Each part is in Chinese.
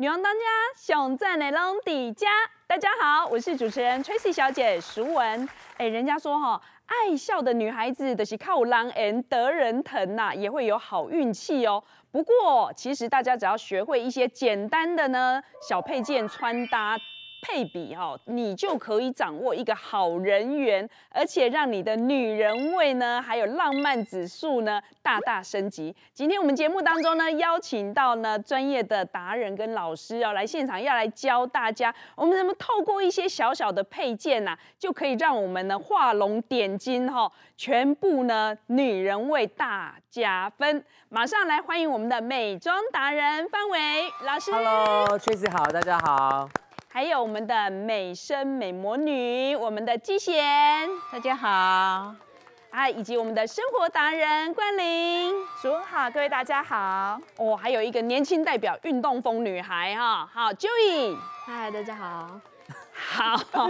女王当家，熊仔的狼底家。大家好，我是主持人 Tracy 小姐，淑文。哎，人家说哈，爱笑的女孩子的是靠狼人得人疼呐，也会有好运气哦。不过，其实大家只要学会一些简单的呢小配件穿搭。配比哦，你就可以掌握一个好人缘，而且让你的女人味呢，还有浪漫指数呢大大升级。今天我们节目当中呢，邀请到呢专业的达人跟老师哦来现场要来教大家，我们怎么透过一些小小的配件呐，就可以让我们呢画龙点睛哈，全部呢女人味大加分。马上来欢迎我们的美妆达人方伟老师。Hello，崔 r 好，大家好。还有我们的美声美魔女，我们的季贤，大家好啊！以及我们的生活达人冠霖。叔好，各位大家好。哦，还有一个年轻代表，运动风女孩哈。好，Joey，嗨，大家好好好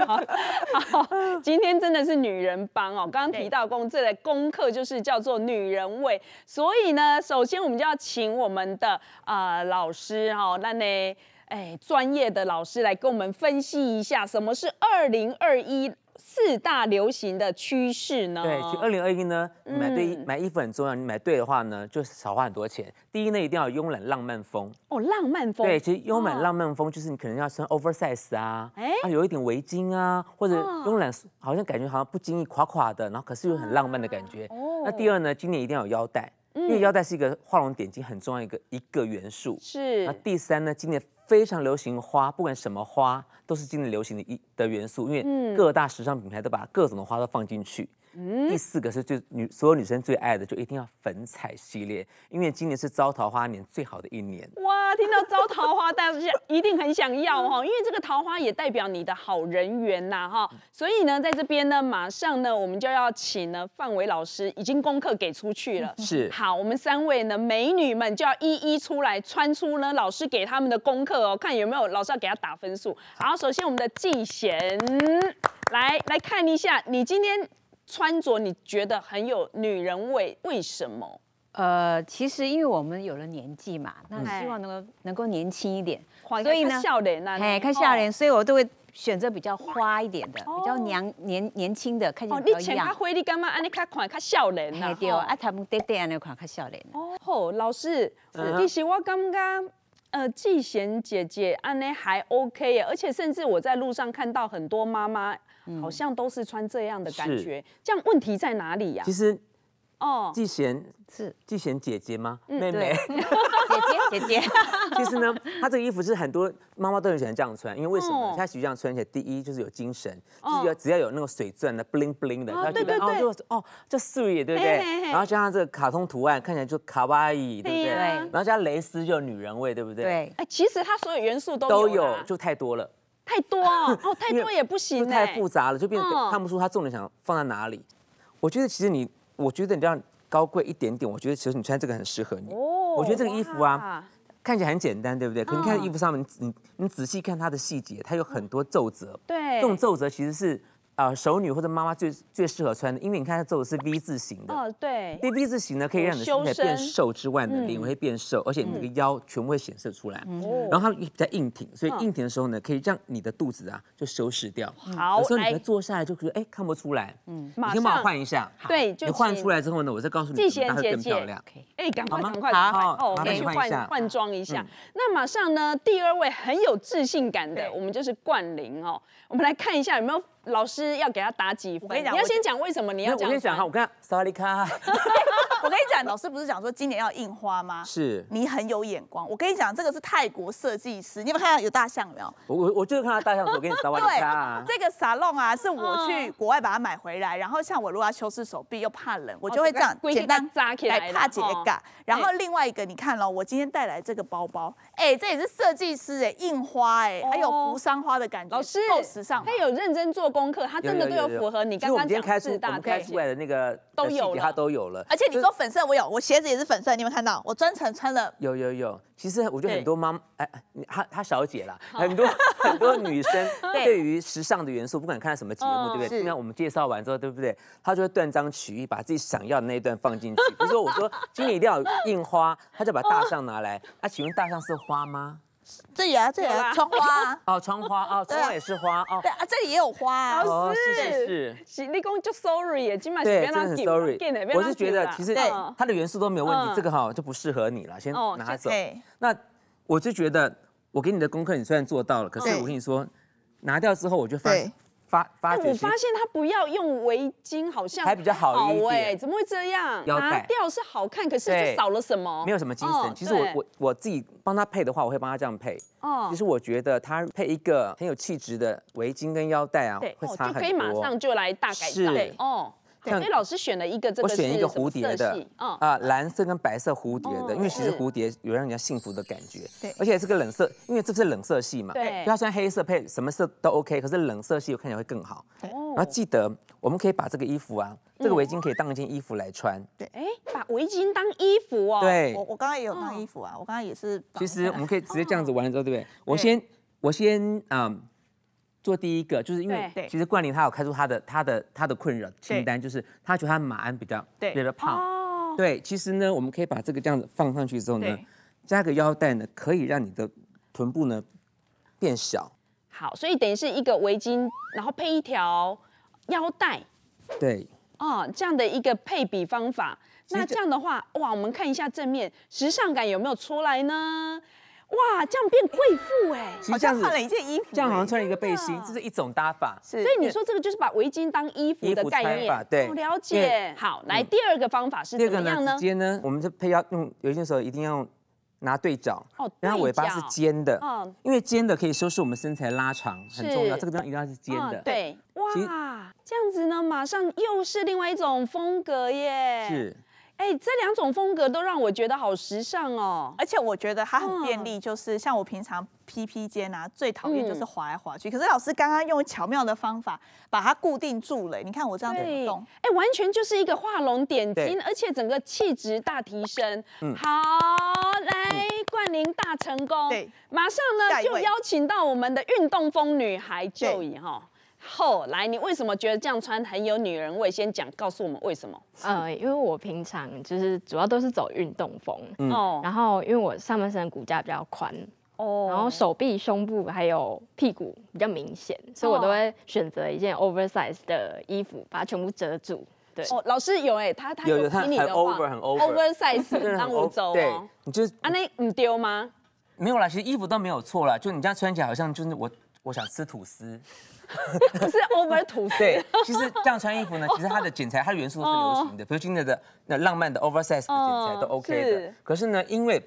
好今天真的是女人帮哦。刚刚提到作这功课就是叫做女人味。所以呢，首先我们就要请我们的呃老师哈，那呢。哎，专业的老师来跟我们分析一下，什么是二零二一四大流行的趋势呢？对，其实二零二一呢，买对买衣服很重要。你买对的话呢，就少花很多钱。第一呢，一定要慵懒浪漫风。哦，浪漫风。对，其实慵懒浪漫风就是你可能要穿 oversized 啊，啊有一点围巾啊，或者慵懒，好像感觉好像不经意垮垮的，然后可是又很浪漫的感觉。哦。那第二呢，今年一定要有腰带。因为腰带是一个画龙点睛很重要一个一个元素。是。那第三呢？今年非常流行花，不管什么花，都是今年流行的一的元素。因为各大时尚品牌都把各种的花都放进去。嗯，第四个是最女所有女生最爱的，就一定要粉彩系列，因为今年是招桃花年，最好的一年。哇，听到招桃花，大家一定很想要哈，因为这个桃花也代表你的好人缘呐哈。所以呢，在这边呢，马上呢，我们就要请呢范伟老师已经功课给出去了。是，好，我们三位呢美女们就要一一出来穿出呢老师给他们的功课哦，看有没有老师要给他打分数。好，首先我们的静贤，来来看一下你今天。穿着你觉得很有女人味，为什么？呃，其实因为我们有了年纪嘛，那希望能够能够年轻一点，所以呢，笑脸，哎，看笑脸，所以我都会选择比较花一点的，比较娘年年轻的，看起来比较一样。你穿卡灰，你干嘛？安尼卡看卡笑脸呐？对哦，啊，他们对对安尼看卡笑脸。哦，老师，其实我感觉，呃，季贤姐姐安尼还 OK 耶，而且甚至我在路上看到很多妈妈。好像都是穿这样的感觉，这样问题在哪里呀？其实，哦，季贤是季贤姐姐吗？妹妹，姐姐姐姐。其实呢，她这个衣服是很多妈妈都很喜欢这样穿，因为为什么她喜欢这样穿？而且第一就是有精神，只要只要有那个水钻的 bling bling 的，对对对，哦，就哦，这碎对不对？然后加上这个卡通图案，看起来就卡哇伊对不对？然后加蕾丝就女人味对不对？对，哎，其实它所有元素都有，都有，就太多了。太多 哦，太多也不行太复杂了就变得看不出他重点想放在哪里。我觉得其实你，我觉得你这样高贵一点点，我觉得其实你穿这个很适合你。我觉得这个衣服啊，看起来很简单，对不对？可是你看衣服上面，你你仔细看它的细节，它有很多皱褶，这种皱褶其实是。啊，熟女或者妈妈最最适合穿的，因为你看它做的是 V 字形的。哦，对。那 V 字形呢，可以让你身材变瘦之外呢，领会变瘦，而且你那个腰全部会显示出来。哦。然后它比较硬挺，所以硬挺的时候呢，可以让你的肚子啊就修饰掉。好。我说你坐下来就以，哎看不出来。嗯。你帮我换一下。对，就你换出来之后呢，我再告诉你。更漂亮。哎，k 哎，赶快，赶快，赶快哦！我们换换装一下。那马上呢，第二位很有自信感的，我们就是冠霖哦。我们来看一下有没有。老师要给他打几分？我跟你讲，你要先讲为什么你要讲。我跟你讲哈，我看萨利卡，我跟你讲，老师不是讲说今年要印花吗？是你很有眼光。我跟你讲，这个是泰国设计师，你有有看到有大象没有？我我我就是看到大象，我给你当画家。卡。这个沙 n 啊，是我去国外把它买回来，然后像我如果要修饰手臂又怕冷，我就会这样简单扎起来，怕解痂。然后另外一个，你看了我今天带来这个包包。哎，这也是设计师哎，印花哎，还有扶桑花的感觉，够时尚。他有认真做功课，他真的都有符合你刚刚讲四大。都有了，而且你说粉色我有，我鞋子也是粉色，你有没有看到？我专程穿了。有有有，其实我觉得很多妈，哎哎，她她小姐啦，很多 很多女生对于时尚的元素，不管看什么节目，对不对？那我们介绍完之后，对不对？她就会断章取义，把自己想要的那一段放进去。比如说我说今年一定要印花，她就把大象拿来。那请问大象是花吗？这里啊，这里啊，窗花 哦，窗花哦，窗也是花哦，对啊，这里也有花，老师是是喜力宫就 sorry 也今晚比较很 sorry，我是觉得其实它的元素都没有问题，这个哈就不适合你了，先拿走。那我就觉得我给你的功课你虽然做到了，可是我跟你说拿掉之后我就发现。发，发，我发现他不要用围巾，好像还比较好一点。怎么会这样？拿掉是好看，可是就少了什么，没有什么精神。其实我我我自己帮他配的话，我会帮他这样配。哦，其实我觉得他配一个很有气质的围巾跟腰带啊，对，会差很多。可以马上就来大改造哦。所以老师选了一个这个，我选一个蝴蝶的，啊，蓝色跟白色蝴蝶的，因为其实蝴蝶有让人家幸福的感觉，对，而且这个冷色，因为这是冷色系嘛，对，要穿黑色配什么色都 OK，可是冷色系看起来会更好。然后记得我们可以把这个衣服啊，这个围巾可以当一件衣服来穿。对，哎，把围巾当衣服哦。对，我我刚刚也有当衣服啊，我刚刚也是。其实我们可以直接这样子玩了之后，对不对？我先我先啊。做第一个，就是因为其实冠霖他有开出他的他的他的困扰清单，就是他觉得他马鞍比较比较胖。对，其实呢，我们可以把这个这样子放上去之后呢，加个腰带呢，可以让你的臀部呢变小。好，所以等于是一个围巾，然后配一条腰带。对。哦，这样的一个配比方法。那这样的话，哇，我们看一下正面，时尚感有没有出来呢？哇，这样变贵妇哎！好像换穿了一件衣服，这样好像穿了一个背心，这是一种搭法。所以你说这个就是把围巾当衣服的概念。对，我了解。好，来第二个方法是怎么样呢？呢？我们这配要用，有些时候一定要拿对角。哦，然后尾巴是尖的，因为尖的可以修饰我们身材拉长，很重要。这个地方一定要是尖的。对，哇，这样子呢，马上又是另外一种风格耶。是。哎，这两种风格都让我觉得好时尚哦，而且我觉得它很便利，就是像我平常披披肩啊，最讨厌就是滑来滑去。可是老师刚刚用巧妙的方法把它固定住了，你看我这样怎么动？哎，完全就是一个画龙点睛，而且整个气质大提升。好，来冠霖大成功，马上呢就邀请到我们的运动风女孩就仪哈。后来，你为什么觉得这样穿很有女人味？先讲，告诉我们为什么。呃，因为我平常就是主要都是走运动风哦，然后因为我上半身骨架比较宽哦，然后手臂、胸部还有屁股比较明显，所以我都会选择一件 o v e r s i z e 的衣服，把它全部遮住。对，老师有哎，他他有听你的话，over 很 over s i z e 让我走吗？你就啊那你丢吗？没有啦，其实衣服都没有错啦，就你这样穿起来好像就是我我想吃吐司。是 o v e r s i 对，其实这样穿衣服呢，其实它的剪裁、它的元素都是流行的。比如今天的那浪漫的 oversize 的剪裁都 OK 的。可是呢，因为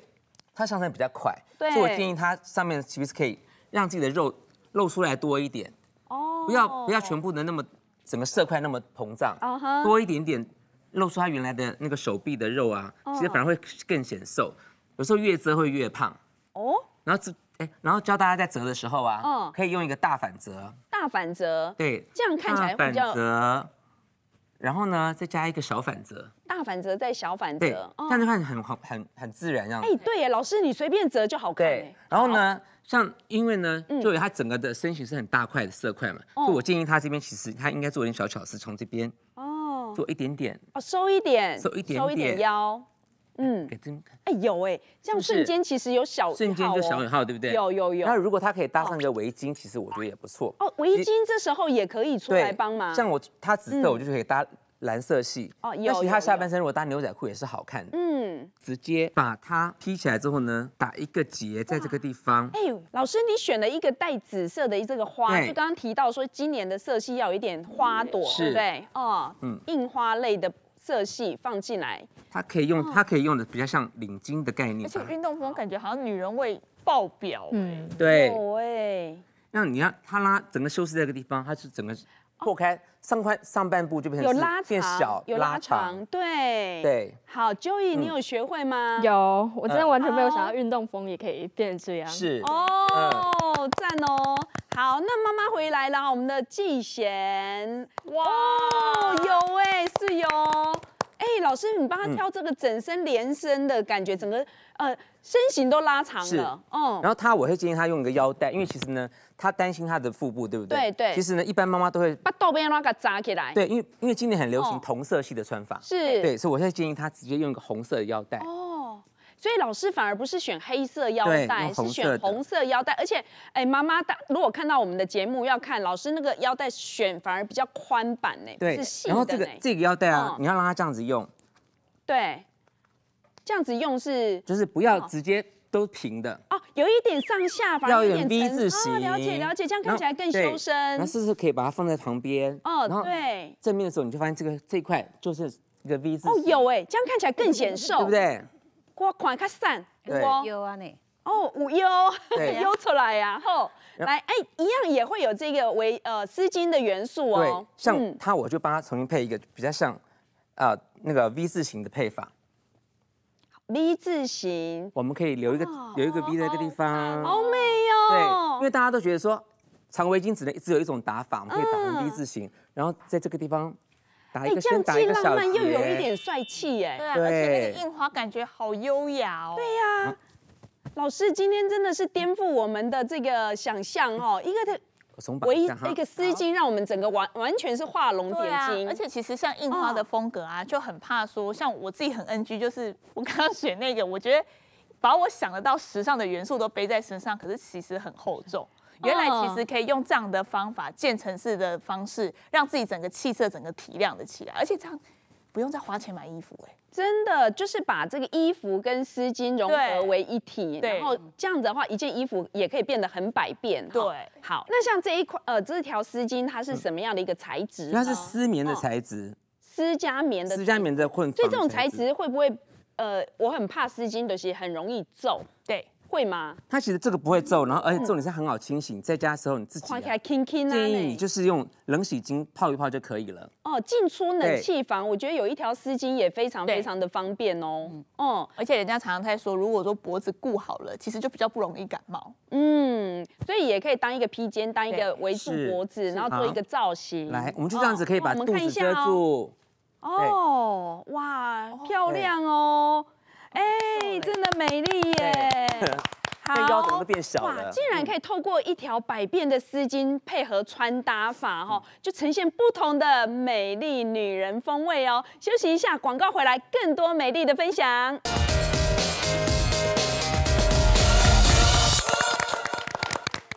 它上身比较快，所以我建议它上面其实是可以让自己的肉露出来多一点哦，不要不要全部的那么整个色块那么膨胀，多一点点露出它原来的那个手臂的肉啊，其实反而会更显瘦。有时候越遮会越胖哦。然后这哎，然后教大家在折的时候啊，可以用一个大反折。大反折，对，这样看起来会比较。然后呢，再加一个小反折。大反折再小反折，这样子看很好，很很自然，这样。哎，对耶，老师你随便折就好看。对，然后呢，像因为呢，作为它整个的身形是很大块的色块嘛，所以我建议它这边其实它应该做点小巧思，从这边哦，做一点点，哦，收一点，收一点，收一点腰。嗯，哎有哎，这样瞬间其实有小瞬间就小很号，对不对？有有有。那如果他可以搭上一个围巾，其实我觉得也不错。哦，围巾这时候也可以出来帮忙。像我他紫色，我就可以搭蓝色系。哦有。那其他下半身如果搭牛仔裤也是好看。嗯，直接把它披起来之后呢，打一个结在这个地方。哎，老师你选了一个带紫色的这个花，就刚刚提到说今年的色系要有一点花朵，对不对？哦，嗯，印花类的。色系放进来，它可以用，它可以用的比较像领巾的概念。而且运动风感觉好像女人味爆表。嗯，对。那你看它拉整个修饰这个地方，它是整个破开上宽上半部就变成有变小，有拉长。对。对。好，Joey，你有学会吗？有，我真的完全没有想到运动风也可以变成这样。是。哦，赞哦。好，那妈妈回来了，我们的季贤，哇，有哎，是有，哎，老师你帮他挑这个整身连身的感觉，整个呃身形都拉长了，嗯，然后他我会建议他用一个腰带，因为其实呢他担心他的腹部，对不对？对对。其实呢，一般妈妈都会把豆边那个扎起来，对，因为因为今年很流行同色系的穿法，是对，所以我现在建议他直接用一个红色的腰带。所以老师反而不是选黑色腰带，是选红色腰带，而且，哎，妈妈，如果看到我们的节目要看，老师那个腰带选反而比较宽版呢，对，然后这个这个腰带啊，你要让它这样子用，对，这样子用是就是不要直接都平的哦，有一点上下，反而有点 V 字哦，了解了解，这样看起来更修身。那是不是可以把它放在旁边？哦，对，正面的时候你就发现这个这块就是一个 V 字，哦，有哎，这样看起来更显瘦，对不对？我款较散，有啊呢，哦，有，有 出来呀，吼，来，哎，一样也会有这个围呃丝巾的元素哦，像它我就帮它重新配一个比较像啊那个 V 字形的配法，V 字形，我们可以留一个留一个 V 在一个地方，好美哦，对，因为大家都觉得说，长围巾只能只有一种打法，我们可以打成 V 字形，然后在这个地方。哎，这样既浪漫又有一点帅气哎，对，而且那个印花感觉好优雅哦。对呀，老师今天真的是颠覆我们的这个想象哦，一个唯一一个丝巾让我们整个完完全是画龙点睛。啊，而且其实像印花的风格啊，就很怕说像我自己很 NG，就是我刚刚选那个，我觉得把我想得到时尚的元素都背在身上，可是其实很厚重。原来其实可以用这样的方法建成式的方式，让自己整个气色整个提亮的起来，而且这样不用再花钱买衣服哎，真的就是把这个衣服跟丝巾融合为一体，然后这样子的话，一件衣服也可以变得很百变。对，好，那像这一款呃，这条丝巾它是什么样的一个材质？它是丝棉的材质，丝加棉的，丝加棉的混所以这种材质会不会呃，我很怕丝巾的，是很容易皱。对。会吗？它其实这个不会皱，然后而且重点是很好清洗。在家的时候你自己，建议你就是用冷洗巾泡一泡就可以了。哦，进出冷气房，我觉得有一条丝巾也非常非常的方便哦。嗯，而且人家常常在说，如果说脖子顾好了，其实就比较不容易感冒。嗯，所以也可以当一个披肩，当一个围住脖子，然后做一个造型。来，我们就这样子可以把我子看一下哦，哇，漂亮哦。哎，真的美丽耶！好，变怎么变小了？哇，竟然可以透过一条百变的丝巾配合穿搭法，哈，就呈现不同的美丽女人风味哦。休息一下，广告回来，更多美丽的分享。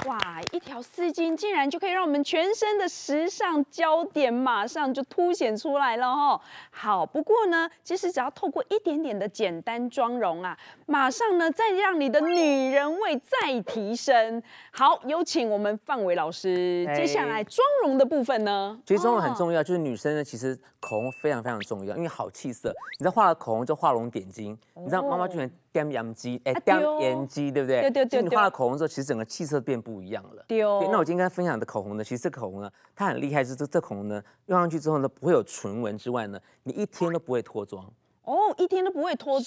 哇，一条丝巾竟然就可以让我们全身的时尚焦点马上就凸显出来了哈。好，不过呢，其实只要透过一点点的简单妆容啊，马上呢再让你的女人味再提升。好，有请我们范伟老师，接下来妆容的部分呢？其实妆容很重要，就是女生呢，其实口红非常非常重要，因为好气色，你知道画了口红就画龙点睛。你知道妈妈居然…… M M G 哎，M M G 对不对？对对。你画了口红之后，其实整个气色变不一样了。丢。那我今天跟大家分享的口红呢，其实这口红呢，它很厉害，是这口红呢，用上去之后呢，不会有唇纹之外呢，你一天都不会脱妆。哦，一天都不会脱妆。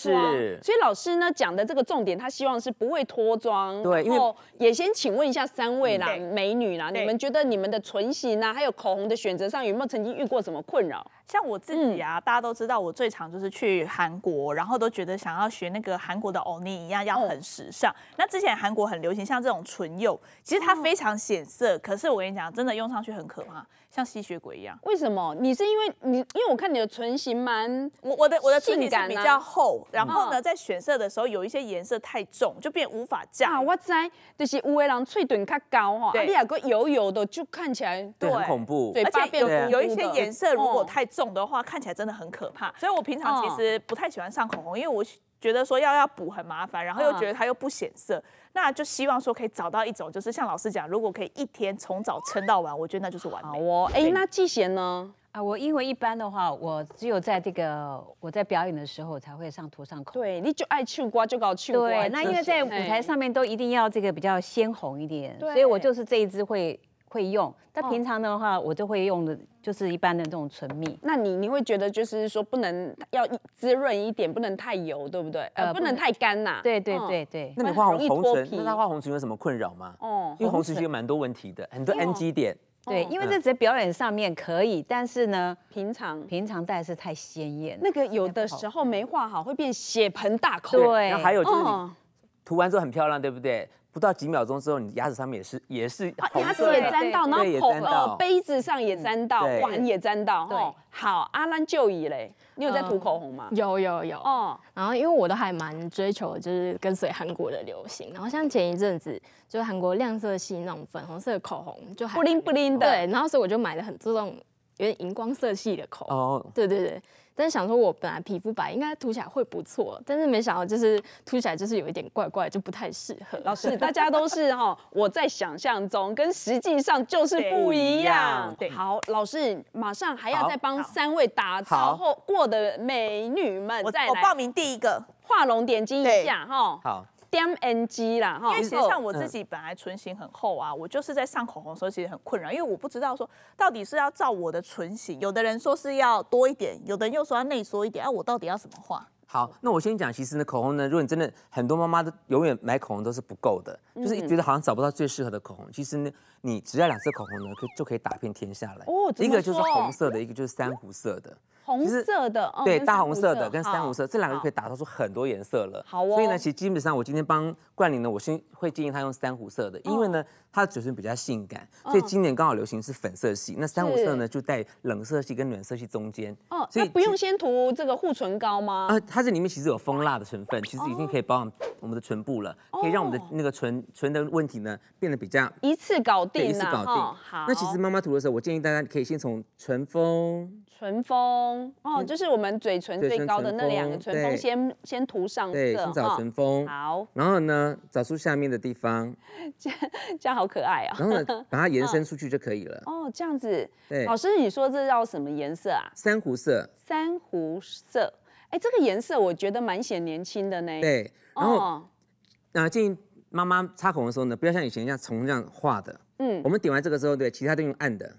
所以老师呢讲的这个重点，他希望是不会脱妆。对。因为也先请问一下三位啦，美女啦，你们觉得你们的唇型啊，还有口红的选择上，有没有曾经遇过什么困扰？像我自己啊，大家都知道，我最常就是去韩国，然后都觉得想要学那个韩国的欧尼一样，要很时尚。那之前韩国很流行像这种唇釉，其实它非常显色，可是我跟你讲，真的用上去很可怕，像吸血鬼一样。为什么？你是因为你因为我看你的唇型蛮，我我的我的唇型比较厚，然后呢在选色的时候有一些颜色太重，就变无法驾驭。啊，我知，就是乌了狼脆唇较高哈，而你有个油油的，就看起来很恐怖，而且变有一些颜色如果太种的话看起来真的很可怕，所以我平常其实不太喜欢上口红，因为我觉得说要要补很麻烦，然后又觉得它又不显色，那就希望说可以找到一种，就是像老师讲，如果可以一天从早撑到晚，我觉得那就是完美。好，哎，那季贤呢？啊，我因为一般的话，我只有在这个我在表演的时候才会上涂上口红。对，你就爱去刮就搞去刮。对，那因为在舞台上面都一定要这个比较鲜红一点，所以我就是这一支会。会用，但平常的话，我就会用的，就是一般的这种唇蜜。那你你会觉得就是说不能要滋润一点，不能太油，对不对？呃，不能太干呐。对对对对。那你画红红唇，那他画红唇有什么困扰吗？哦，因为红唇其实有蛮多问题的，很多 NG 点。对，因为这在表演上面可以，但是呢，平常平常戴是太鲜艳。那个有的时候没画好会变血盆大口。对，还有就是涂完之后很漂亮，对不对？不到几秒钟之后，你牙齿上面也是也是，牙齿也沾到，然后口呃杯子上也沾到，碗也沾到，吼。好，阿兰就伊嘞，你有在涂口红吗？有有有哦。然后因为我都还蛮追求，就是跟随韩国的流行。然后像前一阵子，就是韩国亮色系那种粉红色的口红，就不灵不灵的。对，然后所以我就买了很注重，有点荧光色系的口。哦，对对对。但是想说，我本来皮肤白，应该涂起来会不错，但是没想到就是涂起来就是有一点怪怪，就不太适合。老师，大家都是哈，我在想象中跟实际上就是不一样。好，老师马上还要再帮三位打造后过的美女们，我我报名第一个，画龙点睛一下哈。好。DMNG 啦，因为其实像我自己本来唇形很厚啊，我就是在上口红时候其实很困扰，因为我不知道说到底是要照我的唇形，有的人说是要多一点，有的人又说要内缩一点，哎，我到底要什么画？好，那我先讲，其实呢，口红呢，如果你真的很多妈妈都永远买口红都是不够的，就是觉得好像找不到最适合的口红。其实呢，你只要两色口红呢，就就可以打遍天下来。哦，一个就是红色的，一个就是珊瑚色的。红色的对，大红色的跟珊瑚色这两个就可以打造出很多颜色了。好哦。所以呢，其实基本上我今天帮冠霖呢，我先会建议他用珊瑚色的，因为呢，它的嘴唇比较性感，所以今年刚好流行是粉色系。那珊瑚色呢，就带冷色系跟暖色系中间。哦。所以不用先涂这个护唇膏吗？呃，它这里面其实有蜂蜡的成分，其实已经可以保养我们的唇部了，可以让我们的那个唇唇的问题呢变得比较一次搞定，一次搞定。好。那其实妈妈涂的时候，我建议大家可以先从唇峰。唇峰哦，就是我们嘴唇最高的那两个唇峰，先先涂上色对，先找唇峰。好。然后呢，找出下面的地方。这这好可爱啊。然后 把它延伸出去就可以了。哦，这样子。对。老师，你说这叫什么颜色啊？珊瑚色。珊瑚色。哎，这个颜色我觉得蛮显年轻的呢。对。然后，那建议妈妈擦口的时候呢，不要像以前一样从这样画的。嗯。我们点完这个之后，对，其他都用暗的。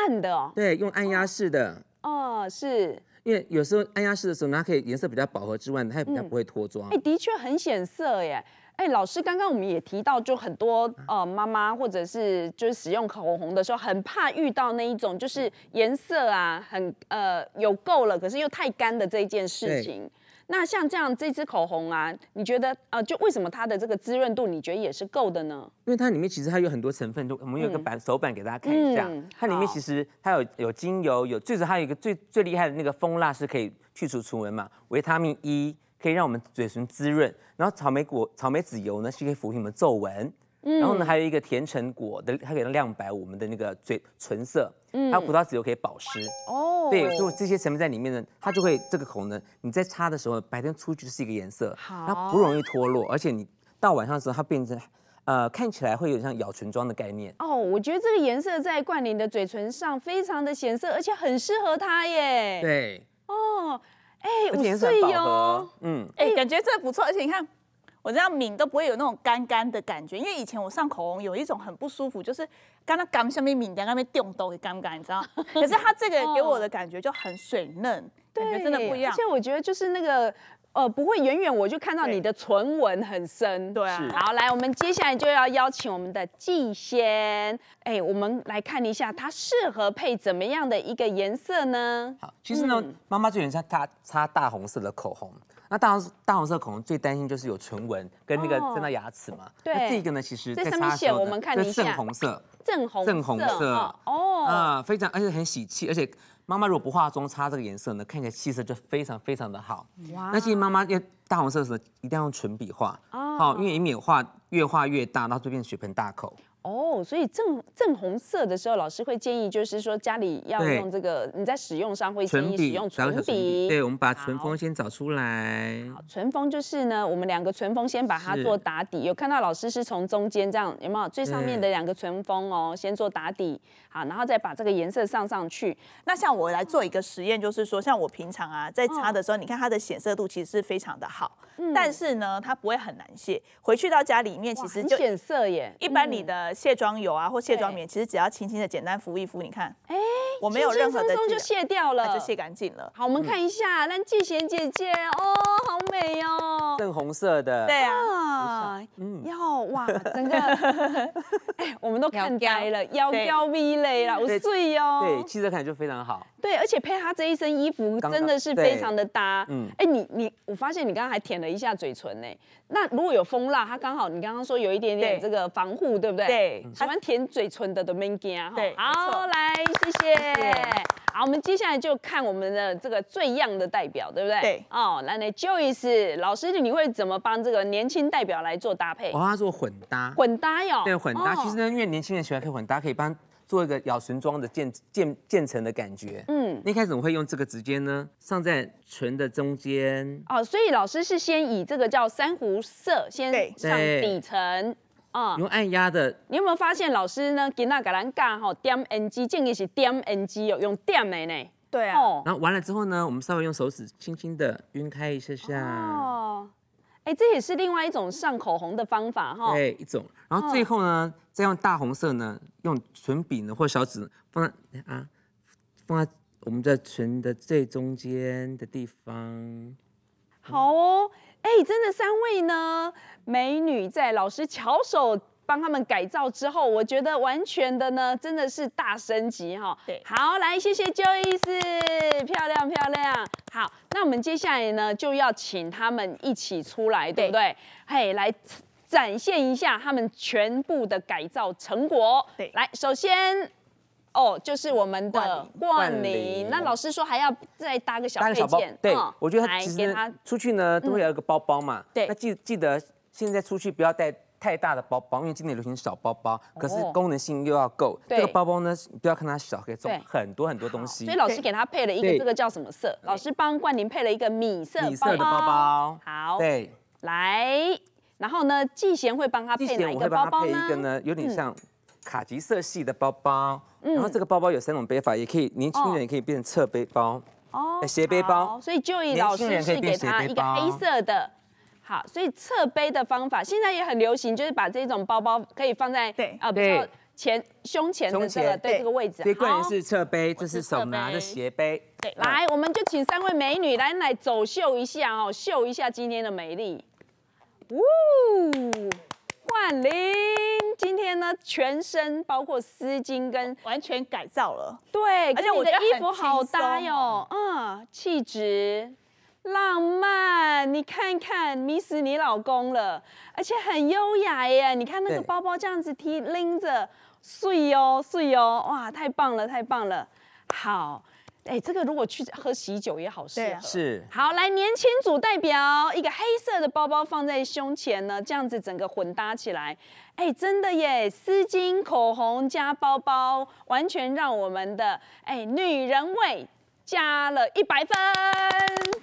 暗的，对，用按压式的，哦，是因为有时候按压式的，时候它可以颜色比较饱和之外，它也不会脱妆。哎，的确很显色耶。哎，老师刚刚我们也提到，就很多呃妈妈或者是就是使用口红的时候，很怕遇到那一种就是颜色啊很呃有够了，可是又太干的这一件事情。那像这样这支口红啊，你觉得呃，就为什么它的这个滋润度你觉得也是够的呢？因为它里面其实它有很多成分，都我们有个板手板给大家看一下，它里面其实它有有精油，有最要它有一个最最厉害的那个蜂蜡是可以去除唇纹嘛，维他命 E 可以让我们嘴唇滋润，然后草莓果草莓籽油呢是可以抚平我们皱纹。然后呢，还有一个甜橙果的，它可以亮白我们的那个嘴唇色，嗯，还有葡萄籽油可以保湿哦。对，所以这些成分在里面呢，它就会这个口呢，你在擦的时候，白天出去是一个颜色，它不容易脱落，而且你到晚上的时候，它变成，呃，看起来会有像咬唇妆的概念。哦，我觉得这个颜色在冠霖的嘴唇上非常的显色，而且很适合它耶。对。哦，哎，颜色岁哟，嗯，哎，感觉这不错，而且你看。我这样抿都不会有那种干干的感觉，因为以前我上口红有一种很不舒服，就是刚刚下面抿掉，下面掉都干干，你知道？可是它这个给我的感觉就很水嫩，感觉真的不一样。而且我觉得就是那个。呃，不会，远远我就看到你的唇纹很深。对啊，好，来，我们接下来就要邀请我们的季先，哎，我们来看一下它适合配怎么样的一个颜色呢？好，其实呢，妈妈最欢擦擦大红色的口红。那大红大红色口红最担心就是有唇纹跟那个沾到牙齿嘛。对，这一个呢，其实这上面写我们看一下，正红色，正红，正红色，哦，啊，非常而且很喜气，而且。妈妈如果不化妆，擦这个颜色呢，看起来气色就非常非常的好。哇！那其议妈妈要大红色的时候，一定要用唇笔画，好，因为以免画越画越大，到最后变血盆大口。哦，所以正正红色的时候，老师会建议就是说家里要用这个你在使用上会建议使用唇笔，对，我们把唇峰先找出来。好，唇峰就是呢，我们两个唇峰先把它做打底。有看到老师是从中间这样，有没有最上面的两个唇峰哦，先做打底，好，然后再把这个颜色上上去。那像我来做一个实验，就是说像我平常啊在擦的时候，你看它的显色度其实是非常的好，但是呢它不会很难卸。回去到家里面其实就显色耶，一般你的。卸妆油啊，或卸妆棉，其实只要轻轻的简单敷一敷，你看，哎，我没有任何的，轻就卸掉了，就卸干净了。好，我们看一下，那季贤姐姐，哦，好美哦，正红色的，对啊，嗯，要哇，整个，哎，我们都看呆了，腰腰 V 了，好碎哦，对，气色看就非常好，对，而且配她这一身衣服真的是非常的搭，嗯，哎，你你，我发现你刚刚还舔了一下嘴唇呢，那如果有风浪，它刚好你刚刚说有一点点这个防护，对不对？喜欢舔嘴唇的的物件哈。对，好，来，谢谢。好，我们接下来就看我们的这个最样的代表，对不对？对。哦，那那 Joyce 老师，你会怎么帮这个年轻代表来做搭配？我帮他做混搭。混搭哟。对，混搭。其实呢，因为年轻人喜欢可以混搭，可以帮做一个咬唇妆的渐渐渐层的感觉。嗯。一开始我会用这个直接呢上在唇的中间。哦，所以老师是先以这个叫珊瑚色先上底层。啊，用按压的。你有没有发现老师呢？给那给咱家吼点 N G，建议是点 N G 哦，用点的呢。对啊。然后完了之后呢，我们稍微用手指轻轻的晕开一下下。哦。哎，这也是另外一种上口红的方法哈。对，一种。然后最后呢，再用大红色呢，用唇笔呢或小指放在啊，放在我们的唇的最中间的地方。好哦。哎，真的，三位呢美女在老师巧手帮他们改造之后，我觉得完全的呢，真的是大升级哈。对，好，来，谢谢 Joyce，漂亮漂亮。好，那我们接下来呢就要请他们一起出来，对不对？嘿，来展现一下他们全部的改造成果。对，来，首先。哦，就是我们的冠霖，那老师说还要再搭个小配件，对，我觉得他其实出去呢都会有一个包包嘛。对，那记记得现在出去不要带太大的包包，因为今年流行小包包，可是功能性又要够。这个包包呢，不要看它小，可以装很多很多东西。所以老师给他配了一个，这个叫什么色？老师帮冠霖配了一个米色。米色的包包。好。对。来，然后呢，季贤会帮他配哪一个包包呢？有点像。卡其色系的包包，然后这个包包有三种背法，也可以年轻人也可以变成侧背包、斜背包，所以就以老师是给他一个黑色的。好，所以侧背的方法现在也很流行，就是把这种包包可以放在对啊，比如说前胸前的这个对这个位置。所以，关键是侧背，这是手拿的斜背。对，来，我们就请三位美女来来走秀一下哦，秀一下今天的美丽。万玲，今天呢，全身包括丝巾跟完全改造了，对，而且我的衣服好搭哟，嗯，气质浪漫，你看看迷死你老公了，而且很优雅耶，你看那个包包这样子提拎着，碎哦碎哦，哇，太棒了太棒了，好。哎，这个如果去喝喜酒也好适合。是，好来，年轻组代表一个黑色的包包放在胸前呢，这样子整个混搭起来，哎，真的耶，丝巾、口红加包包，完全让我们的哎女人味加了一百分。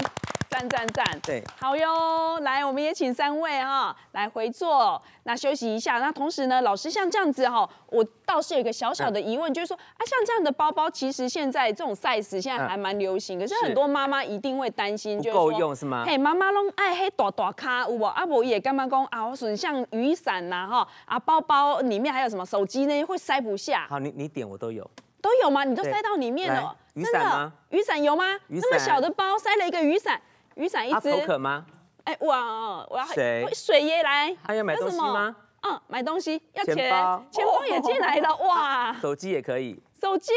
赞赞赞！对，好哟，来，我们也请三位哈，来回坐，那休息一下。那同时呢，老师像这样子哈，我倒是有一个小小的疑问，就是说啊，像这样的包包，其实现在这种 size 现在还蛮流行，可是很多妈妈一定会担心，就够用是吗？嘿，妈妈拢爱黑大大卡有无？啊，我也干嘛讲啊？我像雨伞呐哈，啊，包包里面还有什么手机呢？会塞不下。好，你你点我都有，都有吗？你都塞到里面了。真的？雨伞有吗？那么小的包塞了一个雨伞。雨伞一只，他口渴吗？哎哇，我要水，水也来。还要买东西吗？嗯，买东西。要钱？钱包也进来了，哇！手机也可以。手机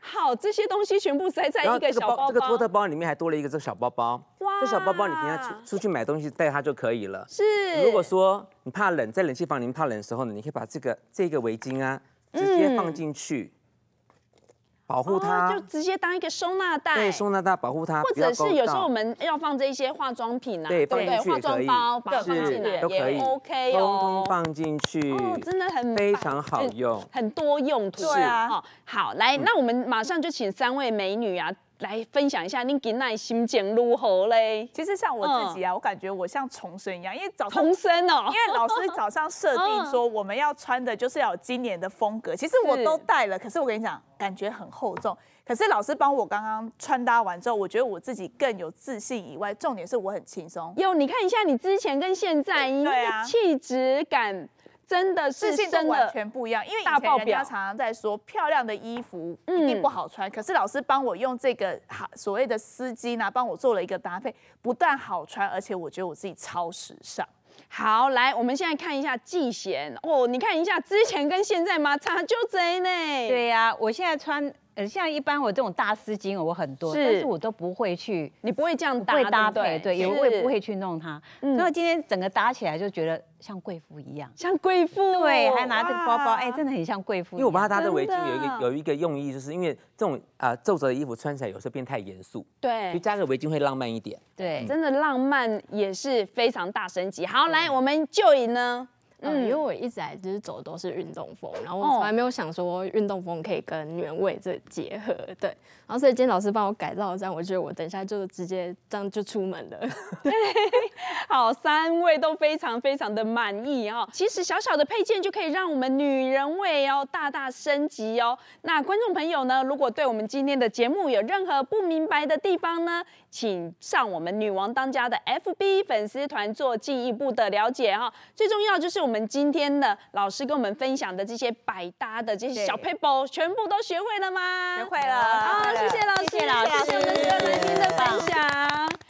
好，这些东西全部塞在一个小包。包。后这个托特包里面还多了一个这个小包包。哇，这小包包你平常出去买东西带它就可以了。是。如果说你怕冷，在冷气房面怕冷的时候呢，你可以把这个这个围巾啊直接放进去。保护它，就直接当一个收纳袋。对，收纳袋保护它。或者是有时候我们要放这一些化妆品啊，对，化妆包把它放进来，都可以，OK 哦。通通放进去，真的很非常好用，很多用途。对啊，好，来，那我们马上就请三位美女啊。来分享一下恁今天心情如何嘞？其实像我自己啊，我感觉我像重生一样，因为重生哦，因为老师早上设定 说我们要穿的就是要有今年的风格，其实我都带了，可是我跟你讲，感觉很厚重。可是老师帮我刚刚穿搭完之后，我觉得我自己更有自信。以外，重点是我很轻松。哟，你看一下你之前跟现在，一个气质感。真的是完全不一样，因为以前人家常常在说漂亮的衣服一定不好穿，可是老师帮我用这个所谓的丝巾呢，帮我做了一个搭配，不但好穿，而且我觉得我自己超时尚。好，来我们现在看一下季贤哦，你看一下之前跟现在吗？差就真呢。对呀，我现在穿。呃，像一般我这种大丝巾，我很多，但是我都不会去，你不会这样搭搭配，对，也我也不会去弄它。那今天整个搭起来就觉得像贵妇一样，像贵妇，对，还拿这个包包，哎，真的很像贵妇。因为我帮他搭的围巾有一个有一个用意，就是因为这种啊皱褶的衣服穿起来有时候变太严肃，对，就加个围巾会浪漫一点，对，真的浪漫也是非常大升级。好，来，我们就以呢。嗯，因为我一直来就是走的都是运动风，然后我从来没有想说运动风可以跟原味这结合，对，然后所以今天老师帮我改造，这样我觉得我等一下就直接这样就出门了。对，好，三位都非常非常的满意哦。其实小小的配件就可以让我们女人味哦大大升级哦。那观众朋友呢，如果对我们今天的节目有任何不明白的地方呢，请上我们女王当家的 FB 粉丝团做进一步的了解哈。最重要就是我们。我们今天的老师跟我们分享的这些百搭的这些小 paper 全部都学会了吗？学会了啊！谢谢老师，谢谢老师，谢谢来宾的分享。